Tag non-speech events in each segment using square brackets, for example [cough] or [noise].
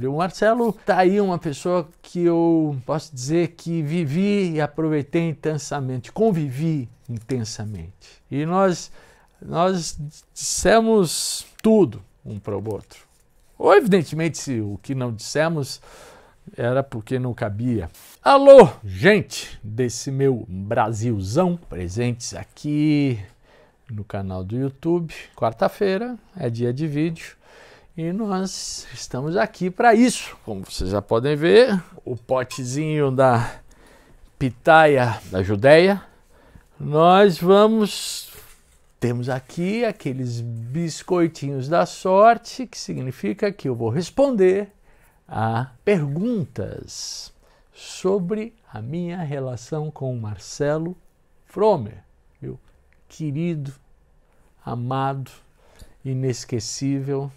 O Marcelo tá aí uma pessoa que eu posso dizer que vivi e aproveitei intensamente, convivi intensamente. E nós nós dissemos tudo um para o outro. Ou evidentemente se o que não dissemos era porque não cabia. Alô, gente desse meu Brasilzão, presentes aqui no canal do YouTube. Quarta-feira é dia de vídeo. E nós estamos aqui para isso. Como vocês já podem ver, o potezinho da pitaia da Judéia. Nós vamos temos aqui aqueles biscoitinhos da sorte, que significa que eu vou responder a perguntas sobre a minha relação com o Marcelo Fromer, meu querido, amado, inesquecível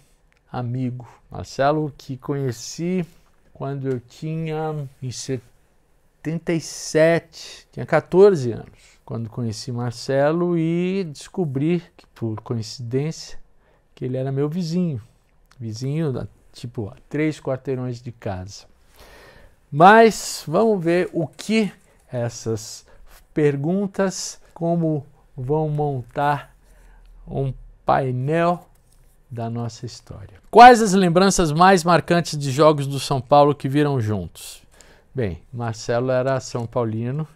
amigo. Marcelo, que conheci quando eu tinha em 77, tinha 14 anos, quando conheci Marcelo e descobri, que, por coincidência, que ele era meu vizinho. Vizinho, da, tipo, três quarteirões de casa. Mas vamos ver o que essas perguntas, como vão montar um painel da nossa história. Quais as lembranças mais marcantes de jogos do São Paulo que viram juntos? Bem, Marcelo era São Paulino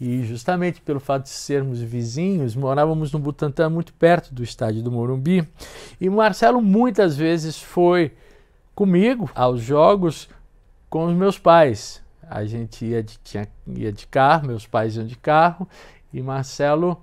e justamente pelo fato de sermos vizinhos, morávamos no Butantã muito perto do estádio do Morumbi e Marcelo muitas vezes foi comigo aos jogos com os meus pais. A gente ia de, tinha, ia de carro, meus pais iam de carro e Marcelo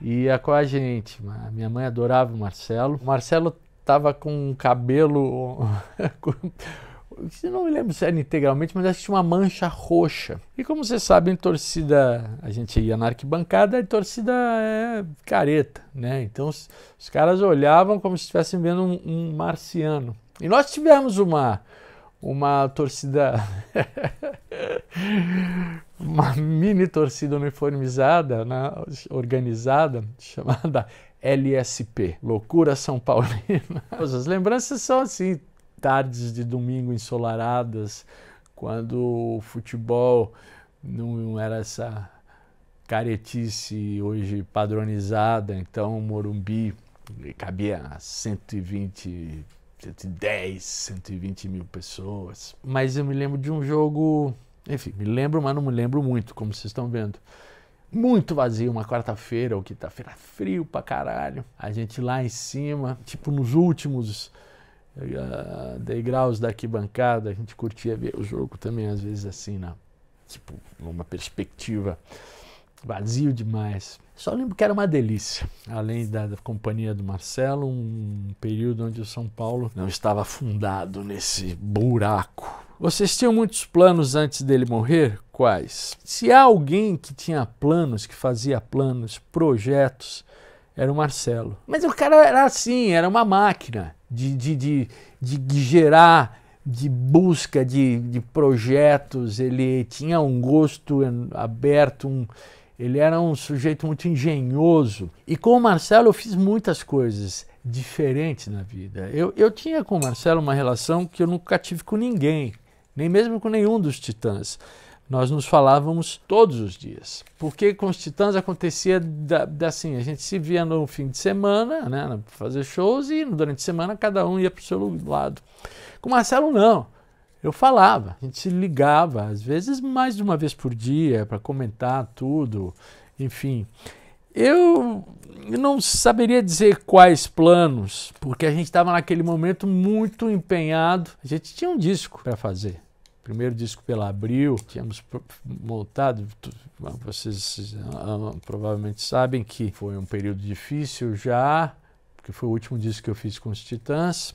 ia com a gente. A minha mãe adorava o Marcelo. O Marcelo tava com um cabelo. [laughs] não me lembro se era integralmente, mas acho que tinha uma mancha roxa. E como vocês sabem, torcida, a gente ia na arquibancada e torcida é careta, né? Então os, os caras olhavam como se estivessem vendo um, um, marciano. E nós tivemos uma, uma torcida, [laughs] uma mini torcida uniformizada, né? organizada, chamada LSP, Loucura São Paulina. [laughs] As lembranças são assim, tardes de domingo ensolaradas, quando o futebol não era essa caretice hoje padronizada, então Morumbi cabia 120, 110, 120 mil pessoas. Mas eu me lembro de um jogo, enfim, me lembro, mas não me lembro muito, como vocês estão vendo muito vazio, uma quarta-feira ou quinta-feira, frio pra caralho. A gente lá em cima, tipo nos últimos uh, degraus da arquibancada, a gente curtia ver o jogo também, às vezes assim, na, tipo, numa perspectiva vazio demais. Só lembro que era uma delícia. Além da, da, companhia do Marcelo, um período onde o São Paulo não estava afundado nesse buraco vocês tinham muitos planos antes dele morrer? Quais? Se há alguém que tinha planos, que fazia planos, projetos, era o Marcelo. Mas o cara era assim, era uma máquina de, de, de, de gerar, de busca de, de projetos. Ele tinha um gosto aberto, um, ele era um sujeito muito engenhoso. E com o Marcelo eu fiz muitas coisas diferentes na vida. Eu, eu tinha com o Marcelo uma relação que eu nunca tive com ninguém nem mesmo com nenhum dos titãs. Nós nos falávamos todos os dias, porque com os titãs acontecia da, da, assim: a gente se via no fim de semana, né, fazer shows, e durante a semana cada um ia para o seu lado. Com o Marcelo, não. Eu falava, a gente se ligava, às vezes mais de uma vez por dia, para comentar tudo, enfim. Eu não saberia dizer quais planos, porque a gente estava naquele momento muito empenhado. A gente tinha um disco para fazer. Primeiro disco pela Abril, tínhamos montado. Vocês ah, ah, provavelmente sabem que foi um período difícil já, porque foi o último disco que eu fiz com os Titãs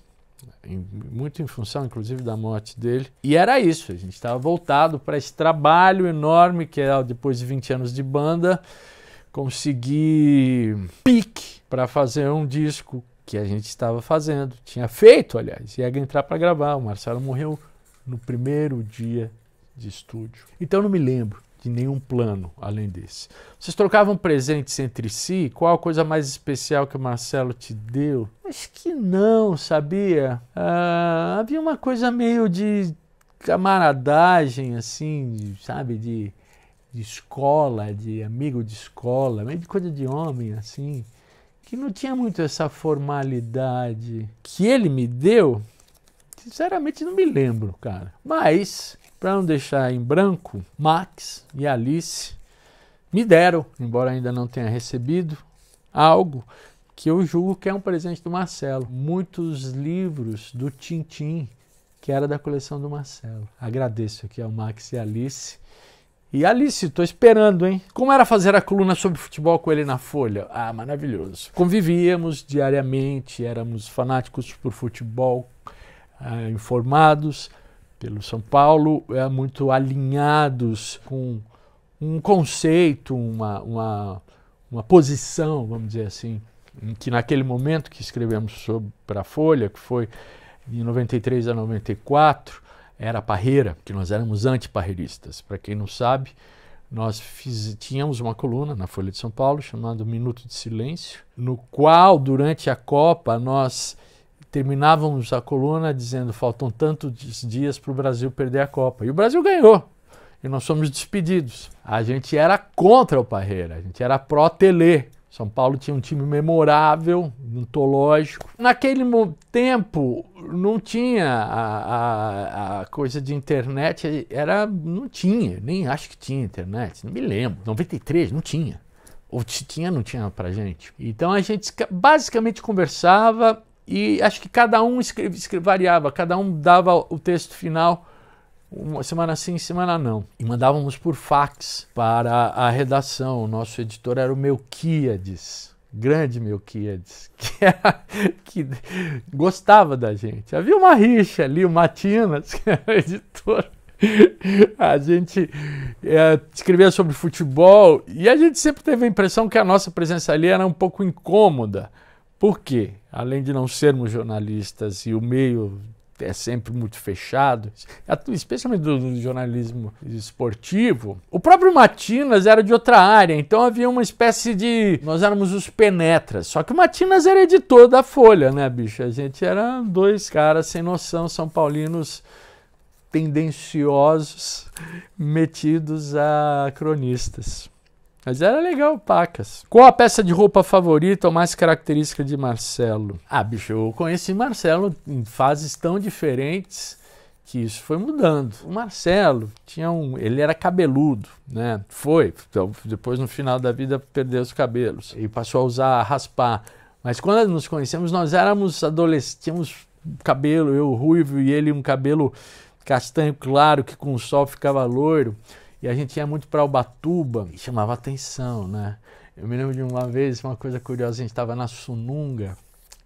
muito em função, inclusive, da morte dele. E era isso, a gente estava voltado para esse trabalho enorme que é depois de 20 anos de banda consegui pique para fazer um disco que a gente estava fazendo, tinha feito, aliás, ia entrar para gravar. O Marcelo morreu no primeiro dia de estúdio. Então não me lembro de nenhum plano além desse. Vocês trocavam presentes entre si? Qual a coisa mais especial que o Marcelo te deu? Acho que não, sabia? Ah, havia uma coisa meio de camaradagem, assim, sabe? De de escola, de amigo de escola, meio de coisa de homem, assim, que não tinha muito essa formalidade que ele me deu. Sinceramente, não me lembro, cara. Mas, para não deixar em branco, Max e Alice me deram, embora ainda não tenha recebido, algo que eu julgo que é um presente do Marcelo. Muitos livros do Tintim, que era da coleção do Marcelo. Agradeço aqui ao Max e Alice e Alice, estou esperando, hein? Como era fazer a coluna sobre futebol com ele na Folha? Ah, maravilhoso. Convivíamos diariamente, éramos fanáticos por futebol, ah, informados pelo São Paulo, é, muito alinhados com um conceito, uma, uma, uma posição, vamos dizer assim, que naquele momento que escrevemos sobre para a Folha, que foi de 93 a 94, era parreira, que nós éramos antiparreiristas. Para quem não sabe, nós fiz, tínhamos uma coluna na Folha de São Paulo chamada Minuto de Silêncio, no qual, durante a Copa, nós terminávamos a coluna dizendo faltam tantos dias para o Brasil perder a Copa. E o Brasil ganhou. E nós fomos despedidos. A gente era contra o Parreira, a gente era pró-Tele. São Paulo tinha um time memorável, mitológico. Naquele tempo não tinha a, a, a, coisa de internet, era não tinha, nem acho que tinha internet, não me lembro. 93 não tinha. Ou tinha, não tinha pra gente. Então a gente basicamente conversava e acho que cada um escreve, escreve variava, cada um dava o texto final uma semana sim, semana não. E mandávamos por fax para a redação. O nosso editor era o Melquíades, grande Melquíades, [laughs] que, era, que gostava da gente. Havia uma rixa ali, o Matinas, [laughs] que era editor. A gente é, escrevia sobre futebol e a gente sempre teve a impressão que a nossa presença ali era um pouco incômoda. Por quê? Além de não sermos jornalistas e o meio é sempre muito fechado, especialmente do, do, jornalismo esportivo. O próprio Matinas era de outra área, então havia uma espécie de. Nós éramos os penetras. Só que o Matinas era editor da Folha, né, bicho? A gente era dois caras sem noção, são paulinos tendenciosos, metidos a cronistas. Mas era legal, pacas. Qual a peça de roupa favorita ou mais característica de Marcelo? Ah, bicho, eu conheci Marcelo em fases tão diferentes que isso foi mudando. O Marcelo tinha um, ele era cabeludo, né? Foi, então, depois no final da vida perdeu os cabelos e passou a usar a raspar. Mas quando nos conhecemos, nós éramos adolescentes, tínhamos cabelo, eu ruivo e ele um cabelo castanho claro que com o sol ficava loiro. E a gente ia muito para Ubatuba e chamava atenção, né? Eu me lembro de uma vez, uma coisa curiosa, a gente estava na Sununga,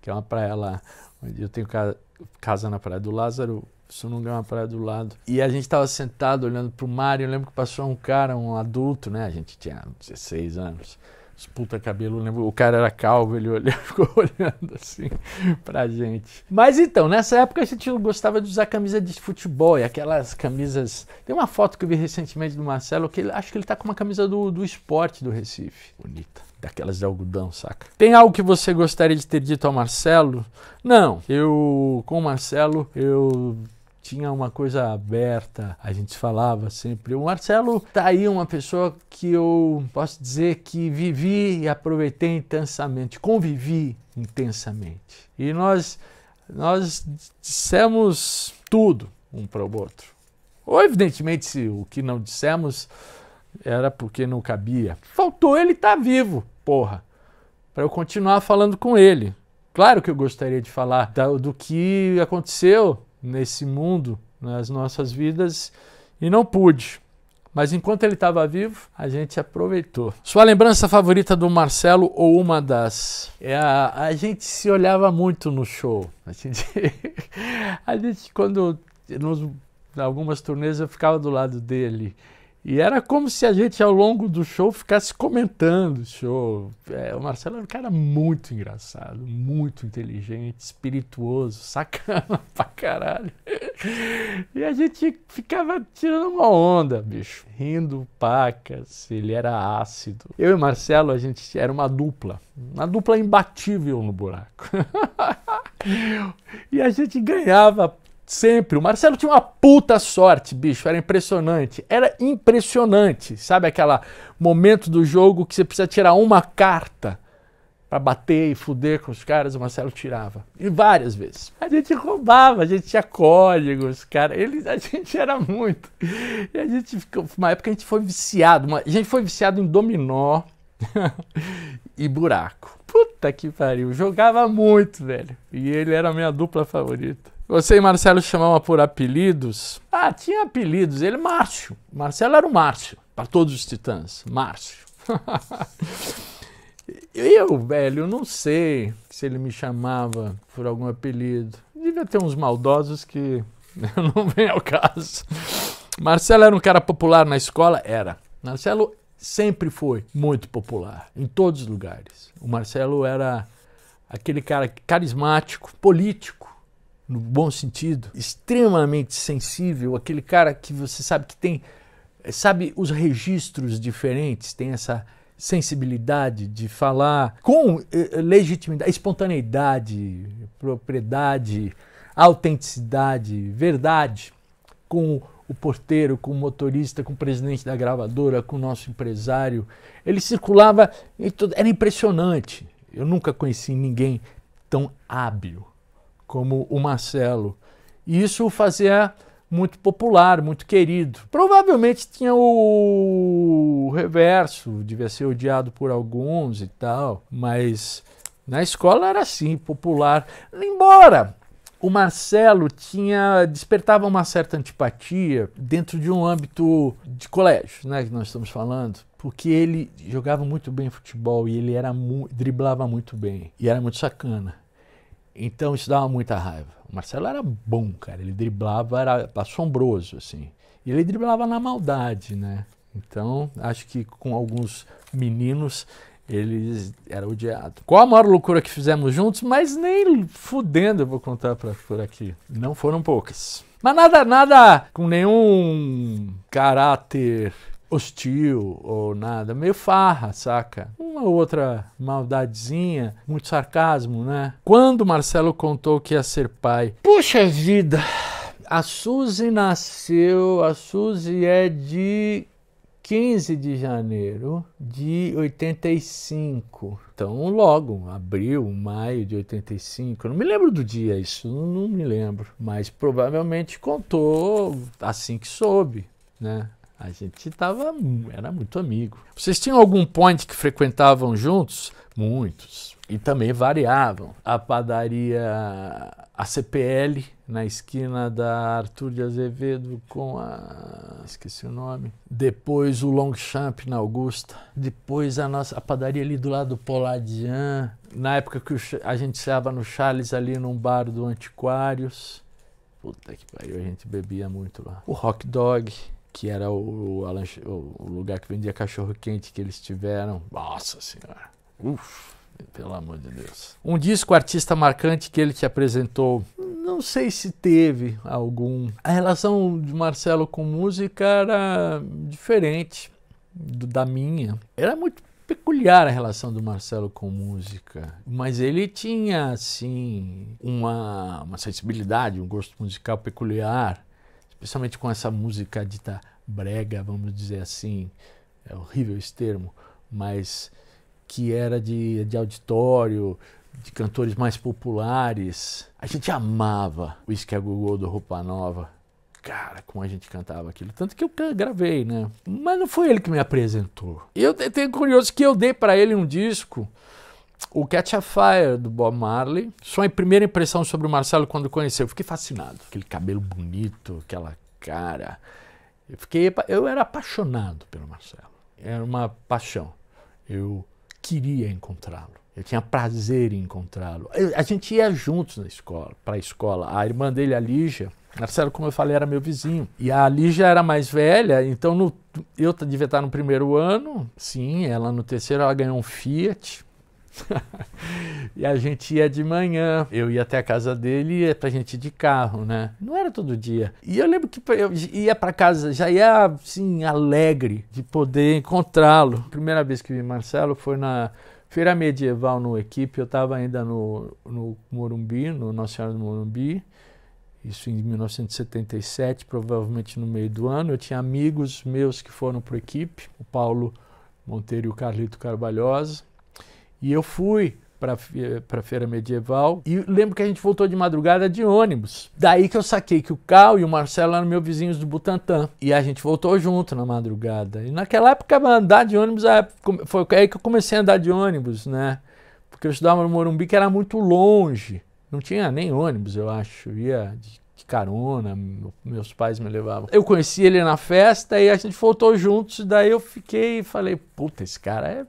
que é uma praia lá, onde eu tenho casa, casa na Praia do Lázaro, Sununga é uma praia do lado. E a gente estava sentado olhando para o mar e eu lembro que passou um cara, um adulto, né? A gente tinha 16 anos Puta cabelo, lembro, o cara era calvo, ele olhou, [laughs] ficou olhando assim pra gente. Mas então, nessa época a gente gostava de usar camisa de futebol, e aquelas camisas. Tem uma foto que eu vi recentemente do Marcelo, que ele, acho que ele tá com uma camisa do, do esporte do Recife. Bonita. Daquelas de algodão, saca? Tem algo que você gostaria de ter dito ao Marcelo? Não. Eu, com o Marcelo, eu tinha uma coisa aberta, a gente falava sempre. O Marcelo tá aí uma pessoa que eu posso dizer que vivi e aproveitei intensamente, convivi intensamente. E nós nós dissemos tudo um para o outro. Ou evidentemente se o que não dissemos era porque não cabia. Faltou ele estar tá vivo, porra, para eu continuar falando com ele. Claro que eu gostaria de falar do que aconteceu nesse mundo, nas né, nossas vidas, e não pude. Mas enquanto ele estava vivo, a gente aproveitou. Sua lembrança favorita do Marcelo ou uma das? É a, a gente se olhava muito no show. [laughs] A gente, a gente quando nos, algumas turnês eu ficava do lado dele. E era como se a gente, ao longo do show, ficasse comentando o show. É, o Marcelo era um cara muito engraçado, muito inteligente, espirituoso, [laughs] sacana pra caralho. E a gente ficava tirando uma onda, bicho, rindo pacas, ele era ácido. Eu e Marcelo, a gente era uma dupla, uma dupla imbatível no buraco. [laughs] e a gente ganhava Sempre. O Marcelo tinha uma puta sorte, bicho. Era impressionante. Era impressionante. Sabe aquele momento do jogo que você precisa tirar uma carta para bater e fuder com os caras? O Marcelo tirava. E várias vezes. A gente roubava, a gente tinha códigos, cara. Eles, a gente era muito. E a gente ficou. Uma época a gente foi viciado. Uma, a gente foi viciado em dominó [laughs] e buraco. Puta que pariu. Jogava muito, velho. E ele era a minha dupla favorita. Você e Marcelo chamavam por apelidos? Ah, tinha apelidos. Ele Márcio. Marcelo era o Márcio, para todos os titãs. Márcio. [laughs] Eu, velho, não sei se ele me chamava por algum apelido. Devia ter uns maldosos que [laughs] não vem ao caso. Marcelo era um cara popular na escola? Era. Marcelo sempre foi muito popular, em todos os lugares. O Marcelo era aquele cara carismático, político no bom sentido, extremamente sensível, aquele cara que você sabe que tem, sabe os registros diferentes, tem essa sensibilidade de falar com eh, eh, legitimidade, espontaneidade, propriedade, autenticidade, verdade, com o porteiro, com o motorista, com o presidente da gravadora, com o nosso empresário. Ele circulava, era impressionante. Eu nunca conheci ninguém tão hábil como o Marcelo. E isso o fazia muito popular, muito querido. Provavelmente tinha o reverso, devia ser odiado por alguns e tal, mas na escola era assim, popular. Embora o Marcelo tinha despertava uma certa antipatia dentro de um âmbito de colégio, né, que nós estamos falando, porque ele jogava muito bem futebol e ele era mu driblava muito bem e era muito sacana. Então isso dava muita raiva. O Marcelo era bom, cara. Ele driblava, era assombroso, assim. E ele driblava na maldade, né? Então, acho que com alguns meninos ele era odiado. Qual a maior loucura que fizemos juntos? Mas nem fudendo eu vou contar pra, por aqui. Não foram poucas. Mas nada, nada com nenhum caráter hostil ou nada, meio farra, saca? Uma outra maldadezinha, muito sarcasmo, né? Quando Marcelo contou que ia ser pai, puxa vida! A Suzy nasceu, a Suzy é de 15 de janeiro de 85. Então, logo, abril, maio de 85. não me lembro do dia, isso não me lembro. Mas provavelmente contou assim que soube, né? A gente tava, era muito amigo. Vocês tinham algum point que frequentavam juntos? Muitos. E também variavam. A padaria ACPL, na esquina da Arthur de Azevedo com a. esqueci o nome. Depois o Longchamp na Augusta. Depois a nossa a padaria ali do lado do Poladian. Na época que a gente estava no Charles ali num bar do Antiquários. Puta que pariu, a gente bebia muito lá. O Rock Dog que era o, o lugar que vendia cachorro quente que eles tiveram. Nossa senhora. Uf, pelo amor de Deus. Um disco artista marcante que ele te apresentou. Não sei se teve algum. A relação de Marcelo com música era diferente do, da minha. Era muito peculiar a relação do Marcelo com música, mas ele tinha assim uma, uma sensibilidade, um gosto musical peculiar principalmente com essa música dita brega, vamos dizer assim, é horrível esse termo, mas que era de, de auditório, de cantores mais populares. A gente amava o Isque Gogô do Roupa Nova. Cara, como a gente cantava aquilo. Tanto que eu gravei, né? Mas não foi ele que me apresentou. Eu tenho curioso que eu dei para ele um disco o Catch a Fire do Bob Marley. Só a primeira impressão sobre o Marcelo quando conheceu, eu fiquei fascinado. Aquele cabelo bonito, aquela cara. Eu fiquei, eu era apaixonado pelo Marcelo. Era uma paixão. Eu queria encontrá-lo. Eu tinha prazer em encontrá-lo. A gente ia juntos na escola, para a escola. A irmã dele, a Lígia, Marcelo, como eu falei, era meu vizinho. E a Lígia era mais velha, então no, eu devia estar no primeiro ano. Sim, ela no terceiro, ela ganhou um Fiat [laughs] e a gente ia de manhã, eu ia até a casa dele e é pra gente ir de carro, né? Não era todo dia. E eu lembro que eu ia para casa, já ia assim, alegre de poder encontrá-lo. Primeira vez que vi Marcelo foi na Feira Medieval no Equipe, eu estava ainda no, no Morumbi, no Nossa Senhora do Morumbi, isso em 1977, provavelmente no meio do ano. Eu tinha amigos meus que foram para Equipe, o Paulo Monteiro e o Carlito Carvalhosa. E eu fui para para feira medieval e lembro que a gente voltou de madrugada de ônibus. Daí que eu saquei que o Cal e o Marcelo eram meus vizinhos do Butantã e a gente voltou junto na madrugada. E naquela época andar de ônibus é, foi aí que eu comecei a andar de ônibus, né? Porque eu estudava no Morumbi que era muito longe, não tinha nem ônibus, eu acho, eu ia de carona, meus pais me levavam. Eu conheci ele na festa e a gente voltou juntos, daí eu fiquei e falei, puta, esse cara é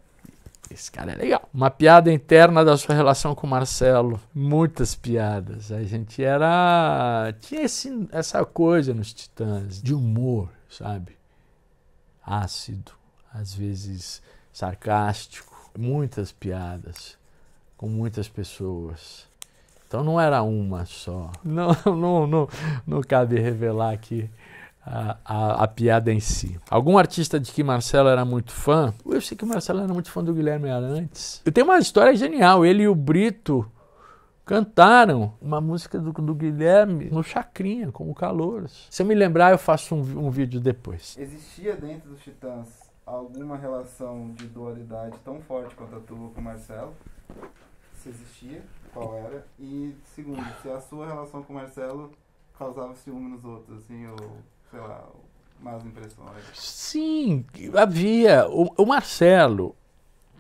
esse cara é legal. Uma piada interna da sua relação com o Marcelo. Muitas piadas. A gente era. Tinha esse, essa coisa nos Titãs, de humor, sabe? Ácido, às vezes sarcástico. Muitas piadas com muitas pessoas. Então não era uma só. Não, [laughs] não, não, não cabe revelar aqui a, a, piada em si. Algum artista de que Marcelo era muito fã? Eu sei que o Marcelo era muito fã do Guilherme Arantes. Eu tenho uma história genial. Ele e o Brito cantaram uma música do, do Guilherme no Chacrinha, como Calouros. Se eu me lembrar, eu faço um, um vídeo depois. Existia dentro dos Titãs alguma relação de dualidade tão forte quanto a tua com o Marcelo? Se existia, qual era? E segundo, se a sua relação com o Marcelo causava ciúme nos outros, assim, ou sei lá, más impressões? Né? Sim, havia. O, o Marcelo,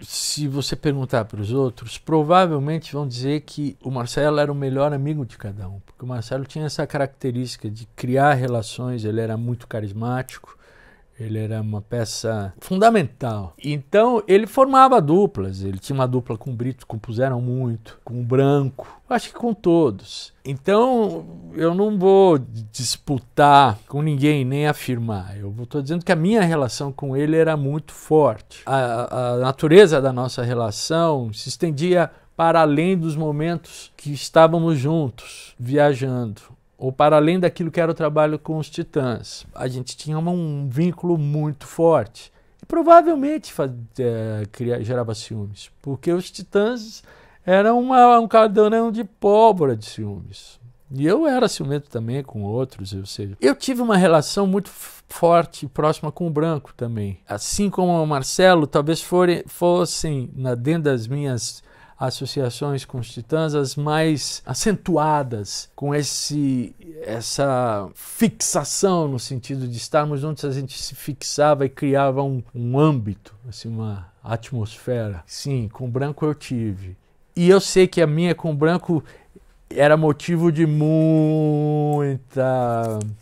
se você perguntar para os outros, provavelmente vão dizer que o Marcelo era o melhor amigo de cada um, porque o Marcelo tinha essa característica de criar relações, ele era muito carismático, ele era uma peça fundamental. Então, ele formava duplas. Ele tinha uma dupla com o Brito, compuseram muito, com o Branco, acho que com todos. Então, eu não vou disputar com ninguém, nem afirmar. Eu estou dizendo que a minha relação com ele era muito forte. A, a natureza da nossa relação se estendia para além dos momentos que estávamos juntos, viajando ou para além daquilo que era o trabalho com os Titãs. A gente tinha um vínculo muito forte. E provavelmente é, criava, gerava ciúmes, porque os Titãs eram uma, um caldeirão de pólvora de ciúmes. E eu era ciumento também com outros, eu sei. Eu tive uma relação muito forte e próxima com o branco também. Assim como o Marcelo, talvez forem, fossem, na, dentro das minhas associações com os titãs as mais acentuadas, com esse, essa fixação no sentido de estarmos onde a gente se fixava e criava um, um âmbito, assim, uma atmosfera. Sim, com o branco eu tive. E eu sei que a minha com o branco era motivo de muita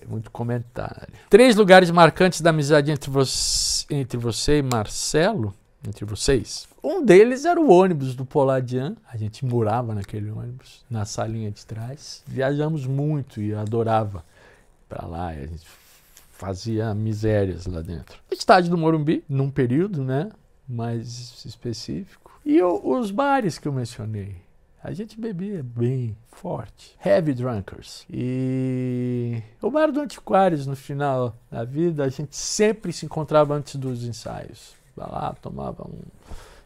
muito comentário. Três lugares marcantes da amizade entre você, entre você e Marcelo? entre vocês. Um deles era o ônibus do Poladian. A gente morava naquele ônibus, na salinha de trás. Viajamos muito e adorava para lá. a gente fazia misérias lá dentro. Estádio do Morumbi, num período, né? Mais específico. E o, os bares que eu mencionei. A gente bebia bem forte. Heavy drunkers. E o bar do Antiquários, no final da vida, a gente sempre se encontrava antes dos ensaios. Vai lá, tomava um.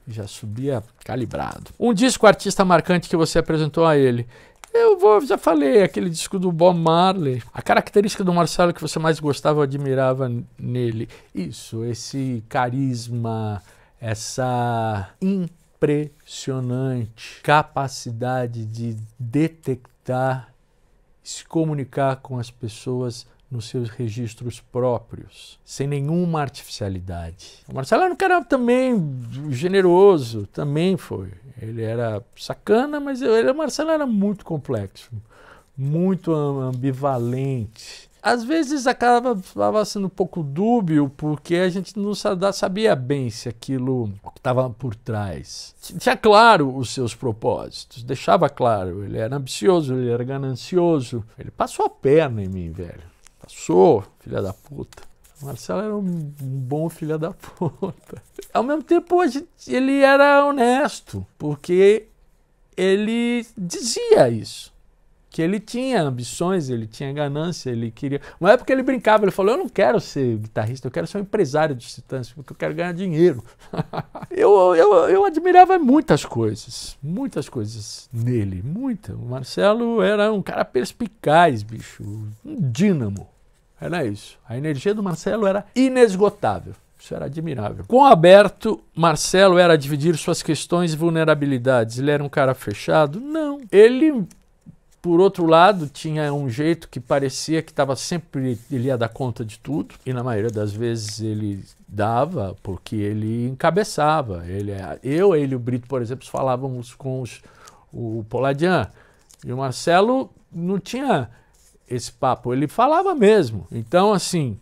Já subia calibrado. Um disco artista marcante que você apresentou a ele. Eu vou, já falei, aquele disco do Bob Marley. A característica do Marcelo que você mais gostava ou admirava nele. Isso, esse carisma, essa impressionante capacidade de detectar, se comunicar com as pessoas nos seus registros próprios, sem nenhuma artificialidade. O Marcelano era também generoso, também foi. Ele era sacana, mas ele, o Marcelo era muito complexo, muito ambivalente. Às vezes acabava sendo um pouco dúbio, porque a gente não sabia bem se aquilo que estava por trás. Tinha claro os seus propósitos, deixava claro. Ele era ambicioso, ele era ganancioso. Ele passou a perna em mim, velho. Passou, filha da puta. O Marcelo era um bom filha da [laughs] puta. Ao mesmo tempo, ele era honesto, porque ele dizia isso. Que ele tinha ambições, ele tinha ganância, ele queria. Uma época ele brincava, ele falou: Eu não quero ser guitarrista, eu quero ser um empresário de titãs, porque eu quero ganhar dinheiro. [laughs] eu, eu, eu admirava muitas coisas, muitas coisas nele, muita. O Marcelo era um cara perspicaz, bicho, um dínamo. Era isso. A energia do Marcelo era inesgotável. Isso era admirável. Com aberto, Marcelo era dividir suas questões e vulnerabilidades. Ele era um cara fechado? Não. Ele, por outro lado, tinha um jeito que parecia que estava sempre. Ele ia dar conta de tudo. E na maioria das vezes ele dava, porque ele encabeçava. Ele, eu, ele e o Brito, por exemplo, falávamos com os, o Poladian. E o Marcelo não tinha esse papo. Ele falava mesmo. Então, assim,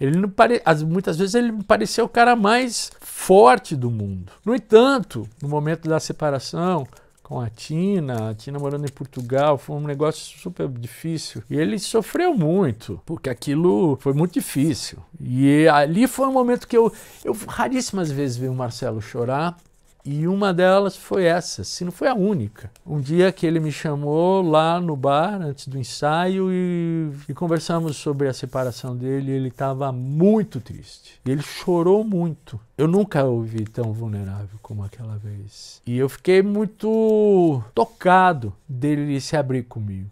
ele não pare... muitas vezes ele me parecia o cara mais forte do mundo. No entanto, no momento da separação com a Tina, a Tina morando em Portugal, foi um negócio super difícil. E ele sofreu muito, porque aquilo foi muito difícil. E ali foi um momento que eu, eu raríssimas vezes vi o Marcelo chorar. E uma delas foi essa, se não foi a única. Um dia que ele me chamou lá no bar, antes do ensaio, e, e conversamos sobre a separação dele. Ele estava muito triste. Ele chorou muito. Eu nunca o vi tão vulnerável como aquela vez. E eu fiquei muito tocado dele se abrir comigo.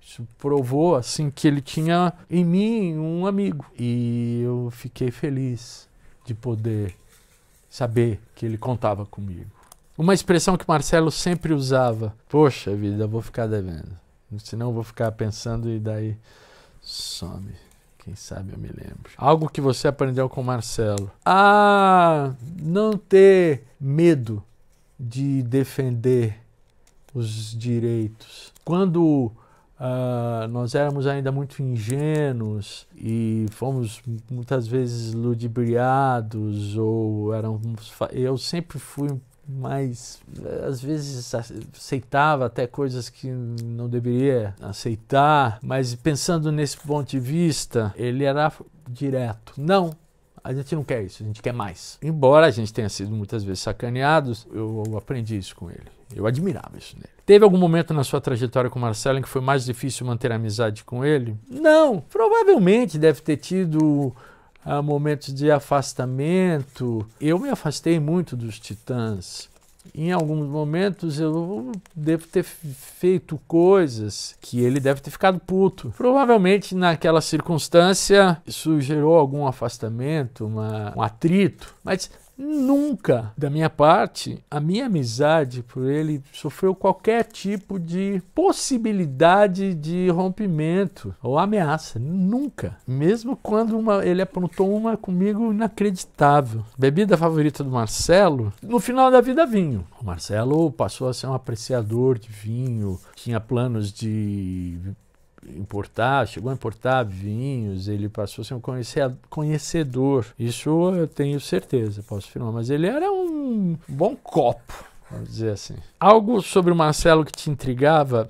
Isso provou assim que ele tinha em mim um amigo e eu fiquei feliz de poder saber que ele contava comigo. Uma expressão que Marcelo sempre usava: Poxa vida, vou ficar devendo. Senão vou ficar pensando e daí some. Quem sabe eu me lembro. Algo que você aprendeu com Marcelo. Ah, não ter medo de defender os direitos. Quando Uh, nós éramos ainda muito ingênuos e fomos muitas vezes ludibriados ou eram eu sempre fui mais às vezes aceitava até coisas que não deveria aceitar mas pensando nesse ponto de vista ele era direto não a gente não quer isso, a gente quer mais. Embora a gente tenha sido muitas vezes sacaneados, eu aprendi isso com ele. Eu admirava isso nele. Teve algum momento na sua trajetória com o Marcelo em que foi mais difícil manter amizade com ele? Não, provavelmente deve ter tido ah, momentos de afastamento. Eu me afastei muito dos Titãs em alguns momentos eu devo ter feito coisas que ele deve ter ficado puto. Provavelmente naquela circunstância isso gerou algum afastamento, uma, um atrito, mas Nunca, da minha parte, a minha amizade por ele sofreu qualquer tipo de possibilidade de rompimento ou ameaça. Nunca. Mesmo quando uma, ele aprontou uma comigo inacreditável. Bebida favorita do Marcelo, no final da vida, vinho. O Marcelo passou a ser um apreciador de vinho, tinha planos de importar, chegou a importar vinhos, ele passou a ser um conhecedor. Isso eu tenho certeza, posso afirmar. Mas ele era um bom copo, vamos dizer assim. Algo sobre o Marcelo que te intrigava?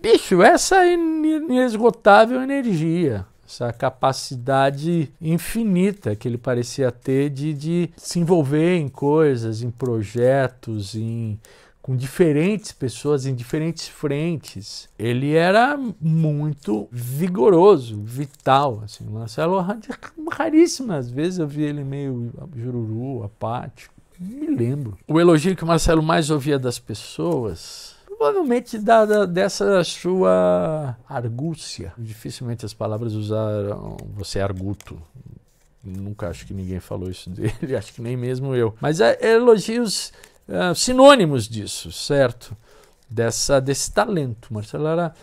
Bicho, essa é inesgotável energia essa capacidade infinita que ele parecia ter de, de, se envolver em coisas, em projetos, em com diferentes pessoas em diferentes frentes. Ele era muito vigoroso, vital. Assim. O Marcelo, raríssimas vezes eu vi ele meio jururu, apático. Não me lembro. O elogio que o Marcelo mais ouvia das pessoas provavelmente da, da, dessa sua argúcia. Dificilmente as palavras usaram você é arguto. Nunca acho que ninguém falou isso [laughs] dele, acho que nem mesmo eu. Mas é, elogios ah, sinônimos disso, certo? Dessa, desse talento. Marcelo era.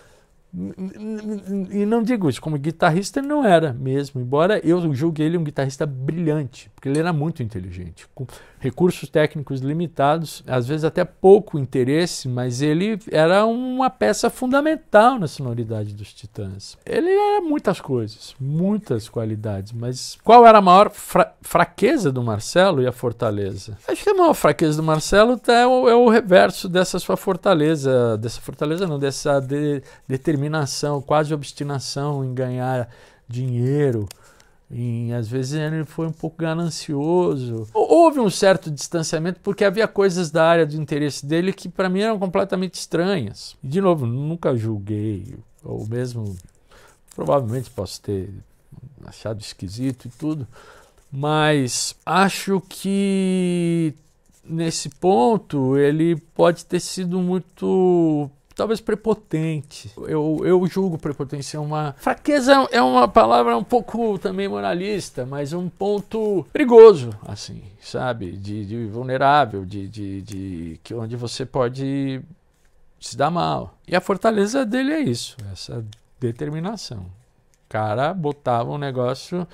E não digo isso, como guitarrista ele não era mesmo, embora eu julgue ele um guitarrista brilhante, porque ele era muito inteligente recursos técnicos limitados, às vezes até pouco interesse, mas ele era uma peça fundamental na sonoridade dos Titãs. Ele era muitas coisas, muitas qualidades, mas qual era a maior fra fraqueza do Marcelo e a fortaleza? Acho que a maior fraqueza do Marcelo é o, é o reverso dessa sua fortaleza, dessa fortaleza não, dessa de, determinação, quase obstinação em ganhar dinheiro, e às vezes ele foi um pouco ganancioso. Houve um certo distanciamento porque havia coisas da área de interesse dele que para mim eram completamente estranhas. E, de novo, nunca julguei, ou mesmo provavelmente posso ter achado esquisito e tudo, mas acho que nesse ponto ele pode ter sido muito talvez prepotente. Eu, eu julgo prepotência é uma. Fraqueza é uma palavra um pouco também moralista, mas um ponto perigoso, assim, sabe? De, de vulnerável, de, de, de que onde você pode se dar mal. E a fortaleza dele é isso, essa determinação. O cara botava um negócio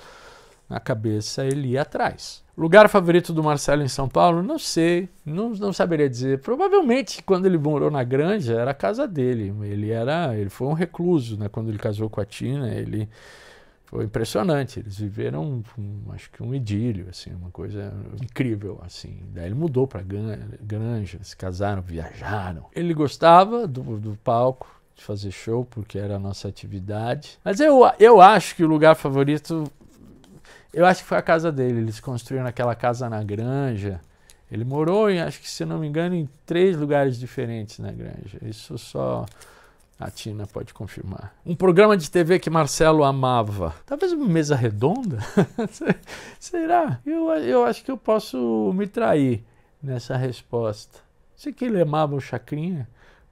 na cabeça, ele ia atrás. Lugar favorito do Marcelo em São Paulo? Não sei, não, não saberia dizer. Provavelmente quando ele morou na granja era a casa dele. Ele era, ele foi um recluso, né? Quando ele casou com a Tina, ele foi impressionante. Eles viveram, um, acho que um idílio, assim, uma coisa incrível, assim. Daí ele mudou para granja, se casaram, viajaram. Ele gostava do, do, palco, de fazer show, porque era a nossa atividade. Mas eu, eu acho que o lugar favorito eu acho que foi a casa dele. Eles construíram aquela casa na granja. Ele morou, em, acho que se não me engano, em três lugares diferentes na granja. Isso só a Tina pode confirmar. Um programa de TV que Marcelo amava. Talvez uma mesa redonda? [laughs] Será? Eu, eu acho que eu posso me trair nessa resposta. Sei que ele amava o Chacrinha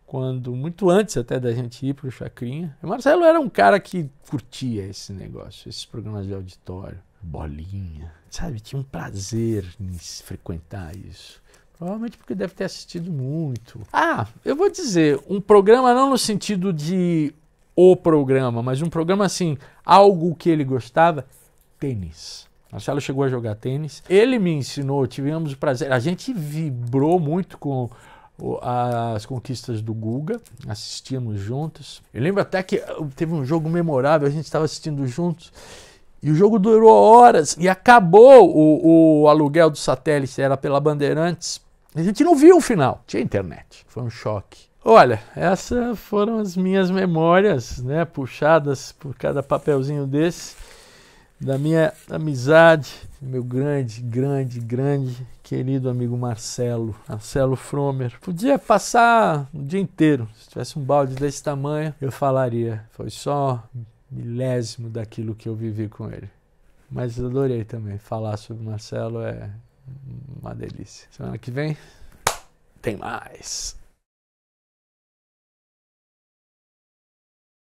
quando muito antes até da gente ir para o Chacrinha. O Marcelo era um cara que curtia esse negócio, esses programas de auditório bolinha, sabe? Tinha um prazer em frequentar isso. Provavelmente porque deve ter assistido muito. Ah, eu vou dizer, um programa não no sentido de o programa, mas um programa assim, algo que ele gostava, tênis. Marcelo chegou a jogar tênis. Ele me ensinou, tivemos o prazer. A gente vibrou muito com as conquistas do Guga, assistíamos juntos. Eu lembro até que uh, teve um jogo memorável, a gente estava assistindo juntos e o jogo durou horas e acabou o, o aluguel do satélite, era pela Bandeirantes. A gente não viu o final, tinha internet. Foi um choque. Olha, essas foram as minhas memórias, né, puxadas por cada papelzinho desse, da minha amizade, meu grande, grande, grande querido amigo Marcelo, Marcelo Fromer. Podia passar o dia inteiro, se tivesse um balde desse tamanho, eu falaria. Foi só milésimo daquilo que eu vivi com ele. Mas adorei também. Falar sobre Marcelo é uma delícia. Semana que vem tem mais.